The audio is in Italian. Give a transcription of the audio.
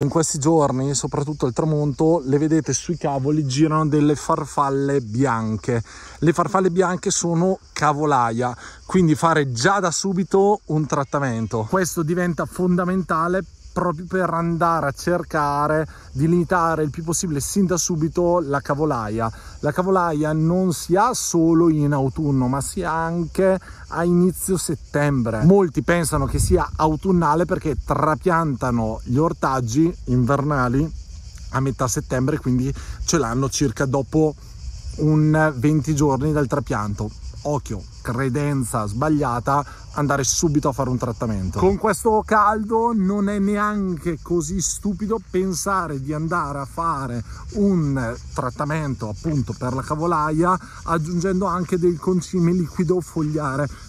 In questi giorni, soprattutto al tramonto, le vedete sui cavoli girano delle farfalle bianche. Le farfalle bianche sono cavolaia, quindi fare già da subito un trattamento. Questo diventa fondamentale proprio per andare a cercare di limitare il più possibile sin da subito la cavolaia. La cavolaia non si ha solo in autunno, ma si ha anche a inizio settembre. Molti pensano che sia autunnale perché trapiantano gli ortaggi invernali a metà settembre, quindi ce l'hanno circa dopo un 20 giorni dal trapianto occhio, credenza sbagliata, andare subito a fare un trattamento. Con questo caldo non è neanche così stupido pensare di andare a fare un trattamento appunto per la cavolaia aggiungendo anche del concime liquido fogliare